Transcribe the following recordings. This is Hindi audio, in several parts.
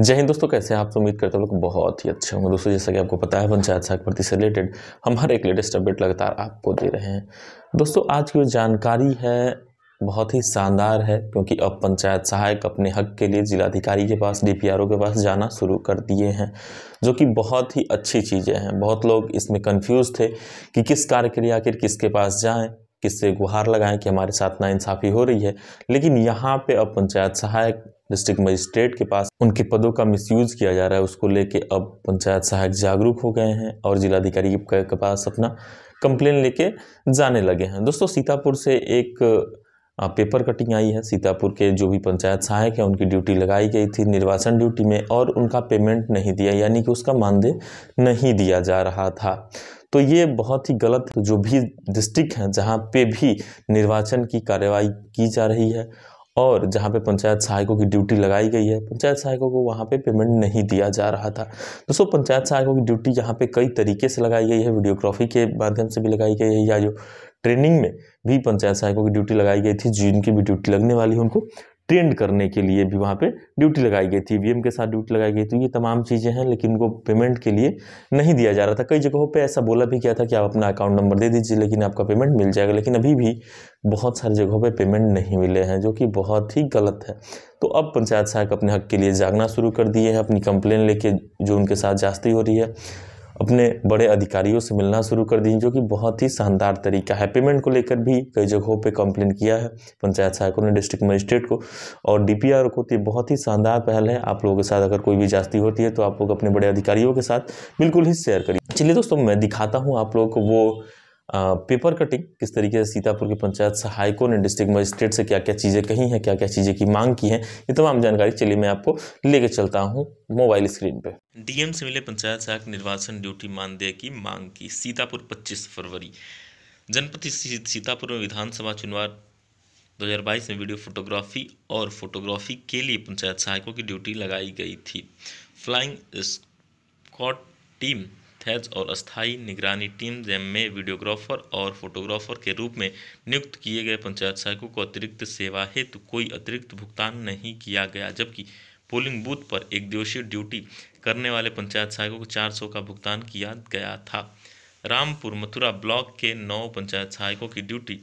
जय हिंद दोस्तों कैसे हैं आप तो उम्मीद करते हैं लोग बहुत ही अच्छे होंगे दोस्तों जैसा कि आपको पता है पंचायत साग प्रति से रिलेटेड हम हर एक लेटेस्ट अपडेट लगातार आपको दे रहे हैं दोस्तों आज की जो जानकारी है बहुत ही शानदार है क्योंकि अब पंचायत सहायक अपने हक के लिए जिलाधिकारी के पास डीपीआरओ के पास जाना शुरू कर दिए हैं जो कि बहुत ही अच्छी चीज़ें हैं बहुत लोग इसमें कंफ्यूज थे कि किस कार्य के लिए आखिर किसके पास जाएं किससे गुहार लगाएं कि हमारे साथ नाइंसाफ़ी हो रही है लेकिन यहाँ पे अब पंचायत सहायक डिस्ट्रिक्ट मजिस्ट्रेट के पास उनके पदों का मिसयूज किया जा रहा है उसको लेके अब पंचायत सहायक जागरूक हो गए हैं और जिलाधिकारी के पास अपना कंप्लेन लेके जाने लगे हैं दोस्तों सीतापुर से एक पेपर कटिंग आई है सीतापुर के जो भी पंचायत सहायक है उनकी ड्यूटी लगाई गई थी निर्वाचन ड्यूटी में और उनका पेमेंट नहीं दिया यानी कि उसका मानदेय नहीं दिया जा रहा था तो ये बहुत ही गलत जो भी डिस्ट्रिक्ट हैं जहाँ पे भी निर्वाचन की कार्रवाई की जा रही है और जहाँ पे पंचायत सहायकों की ड्यूटी लगाई गई है पंचायत सहायकों को वहाँ पे पेमेंट नहीं दिया जा रहा था दोस्तों पंचायत सहायकों की ड्यूटी यहाँ पे कई तरीके से लगाई गई है वीडियोग्राफी के माध्यम से भी लगाई गई है या जो ट्रेनिंग में भी पंचायत सहायकों की ड्यूटी लगाई गई थी जिनकी भी ड्यूटी लगने वाली है उनको ट्रेंड करने के लिए भी वहाँ पे ड्यूटी लगाई गई थी ईवीएम के साथ ड्यूटी लगाई गई थी ये तमाम चीज़ें हैं लेकिन उनको पेमेंट के लिए नहीं दिया जा रहा था कई जगहों पे ऐसा बोला भी गया था कि आप अपना अकाउंट नंबर दे दीजिए लेकिन आपका पेमेंट मिल जाएगा लेकिन अभी भी बहुत सारी जगहों पे पेमेंट नहीं मिले हैं जो कि बहुत ही गलत है तो अब पंचायत सहायक अपने हक के लिए जागना शुरू कर दिए हैं अपनी कंप्लेन लेके जो उनके साथ जास्ती हो रही है अपने बड़े अधिकारियों से मिलना शुरू कर दी जो कि बहुत ही शानदार तरीका है पेमेंट को लेकर भी कई जगहों पे कंप्लेन किया है पंचायत सहायकों ने डिस्ट्रिक्ट मजिस्ट्रेट को और डीपीआर को तो ये बहुत ही शानदार पहल है आप लोगों के साथ अगर कोई भी जास्ती होती है तो आप लोग अपने बड़े अधिकारियों के साथ बिल्कुल ही शेयर करिए चलिए दोस्तों मैं दिखाता हूँ आप लोगों को वो पेपर कटिंग किस तरीके से सीतापुर के पंचायत सहायकों ने डिस्ट्रिक्ट मजिस्ट्रेट से क्या क्या चीज़ें कही हैं क्या क्या चीज़ें की मांग की हैं ये तमाम जानकारी चलिए मैं आपको लेके चलता हूँ मोबाइल स्क्रीन पे डीएम से मिले पंचायत सहायक निर्वाचन ड्यूटी मानदेय की मांग की सीतापुर पच्चीस फरवरी जनपद सीतापुर में विधानसभा चुनाव 2022 में वीडियो फोटोग्राफी और फोटोग्राफी के लिए पंचायत सहायकों की ड्यूटी लगाई गई थी फ्लाइंग स्कॉट टीम फैज और अस्थाई निगरानी टीम जैम में वीडियोग्राफर और फोटोग्राफर के रूप में नियुक्त किए गए पंचायत सहायकों को अतिरिक्त सेवा हेतु कोई अतिरिक्त भुगतान नहीं किया गया जबकि पोलिंग बूथ पर एक दिवसीय ड्यूटी करने वाले पंचायत सहायकों को चार सौ का भुगतान किया गया था रामपुर मथुरा ब्लॉक के नौ पंचायत सहायकों की ड्यूटी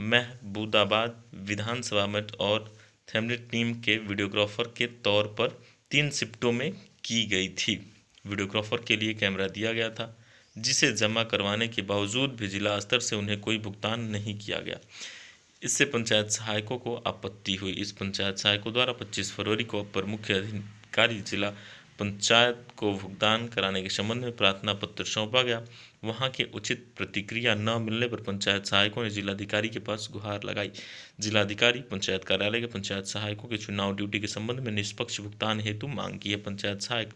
महबूदाबाद विधानसभा में और फैमिली टीम के वीडियोग्राफर के तौर पर तीन शिफ्टों में की गई थी वीडियोग्राफर के लिए कैमरा दिया गया था जिसे जमा करवाने के बावजूद भी जिला स्तर से उन्हें कोई भुगतान नहीं किया गया इससे पंचायत सहायकों को आपत्ति हुई इस पंचायत सहायकों द्वारा 25 फरवरी को अपर मुख्य अधिकारी जिला पंचायत को भुगतान कराने के संबंध में प्रार्थना पत्र सौंपा गया वहां के उचित प्रतिक्रिया न मिलने पर पंचायत सहायकों ने जिलाधिकारी के पास गुहार लगाई जिलाधिकारी पंचायत कार्यालय के पंचायत सहायकों के चुनाव ड्यूटी के संबंध में निष्पक्ष भुगतान हेतु मांग की है पंचायत सहायक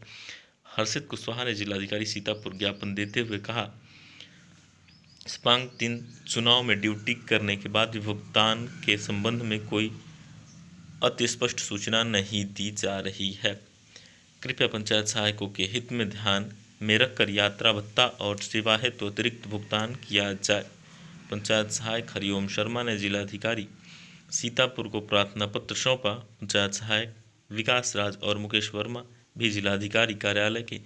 हर्षित कुशवाहा ने जिलाधिकारी सीतापुर ज्ञापन देते हुए कहा स्पांग तीन चुनाव में ड्यूटी करने के बाद भी भुगतान के संबंध में कोई अतिस्पष्ट सूचना नहीं दी जा रही है कृपया पंचायत सहायकों के हित में ध्यान में रखकर यात्रा भत्ता और सेवा हेतु तो अतिरिक्त भुगतान किया जाए पंचायत सहायक हरिओम शर्मा ने जिलाधिकारी सीतापुर को प्रार्थना पत्र सौंपा पंचायत सहायक विकास राज और मुकेश वर्मा भी जिलाधिकारी कार्यालय की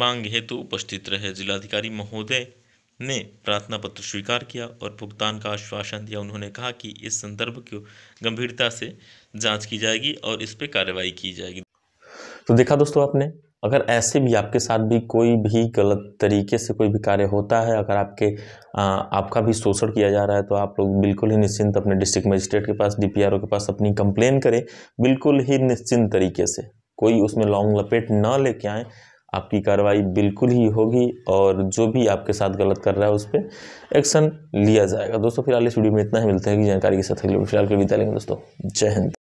मांग हेतु उपस्थित रहे जिलाधिकारी महोदय ने प्रार्थना पत्र स्वीकार किया और भुगतान का आश्वासन दिया उन्होंने कहा कि इस संदर्भ को गंभीरता से जांच की जाएगी और इस पर कार्रवाई की जाएगी तो देखा दोस्तों आपने अगर ऐसे भी आपके साथ भी कोई भी गलत तरीके से कोई भी कार्य होता है अगर आपके आ, आपका भी शोषण किया जा रहा है तो आप लोग बिल्कुल ही निश्चिंत अपने डिस्ट्रिक्ट मजिस्ट्रेट के पास डीपीआरओ के पास अपनी कंप्लेन करें बिल्कुल ही निश्चिंत तरीके से कोई उसमें लॉन्ग लपेट ना लेके आए आपकी कार्रवाई बिल्कुल ही होगी और जो भी आपके साथ गलत कर रहा है उस पर एक्शन लिया जाएगा दोस्तों फिलहाल इस वीडियो में इतना ही मिलता है कि जानकारी के साथ फिलहाल के विद्यालय लेंगे दोस्तों जय हिंद